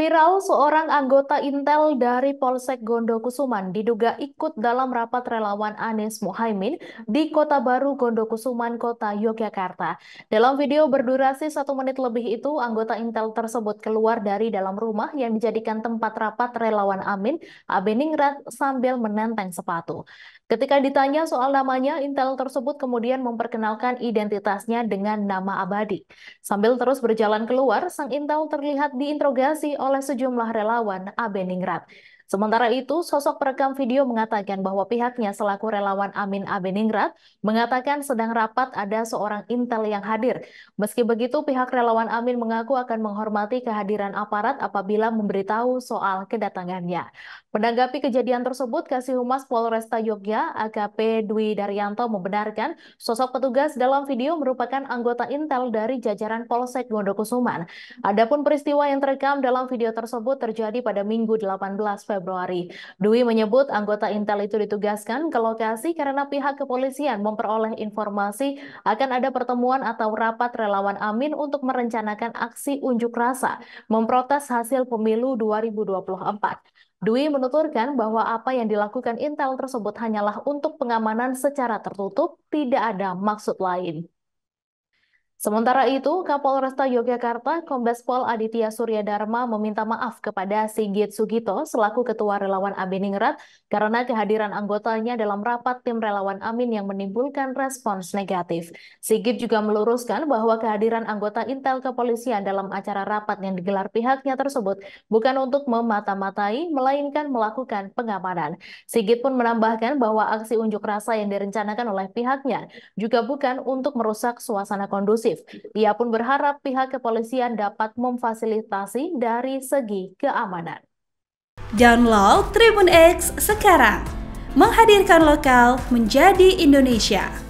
Viral seorang anggota Intel dari Polsek Gondokusuman diduga ikut dalam rapat relawan Anies Muhaimin di Kota Baru Gondokusuman, Kota Yogyakarta. Dalam video berdurasi satu menit lebih itu, anggota Intel tersebut keluar dari dalam rumah yang dijadikan tempat rapat relawan Amin, Abeningrat sambil menenteng sepatu. Ketika ditanya soal namanya, Intel tersebut kemudian memperkenalkan identitasnya dengan nama abadi. Sambil terus berjalan keluar, sang Intel terlihat diinterogasi oleh oleh sejumlah relawan Abeningrat. Sementara itu, sosok perekam video mengatakan bahwa pihaknya selaku relawan Amin Abeningrat mengatakan sedang rapat ada seorang intel yang hadir. Meski begitu, pihak relawan Amin mengaku akan menghormati kehadiran aparat apabila memberitahu soal kedatangannya. Menanggapi kejadian tersebut, Kasih Humas Polresta Yogyakarta AKP Dwi Daryanto membenarkan sosok petugas dalam video merupakan anggota intel dari jajaran Polsek Gondokusuman. Adapun peristiwa yang terekam dalam video tersebut terjadi pada Minggu 18 Februari Februari. Dwi menyebut anggota Intel itu ditugaskan ke lokasi karena pihak kepolisian memperoleh informasi akan ada pertemuan atau rapat relawan Amin untuk merencanakan aksi unjuk rasa memprotes hasil pemilu 2024. Dwi menuturkan bahwa apa yang dilakukan Intel tersebut hanyalah untuk pengamanan secara tertutup, tidak ada maksud lain. Sementara itu, Kapolresta Yogyakarta Kombes Pol Aditya Dharma meminta maaf kepada Sigit Sugito selaku Ketua Relawan Abeningrat karena kehadiran anggotanya dalam rapat tim relawan Amin yang menimbulkan respons negatif. Sigit juga meluruskan bahwa kehadiran anggota intel kepolisian dalam acara rapat yang digelar pihaknya tersebut bukan untuk memata-matai, melainkan melakukan pengamanan. Sigit pun menambahkan bahwa aksi unjuk rasa yang direncanakan oleh pihaknya juga bukan untuk merusak suasana kondusif kondusif. Ia pun berharap pihak kepolisian dapat memfasilitasi dari segi keamanan. Download Tribun X sekarang, menghadirkan lokal menjadi Indonesia.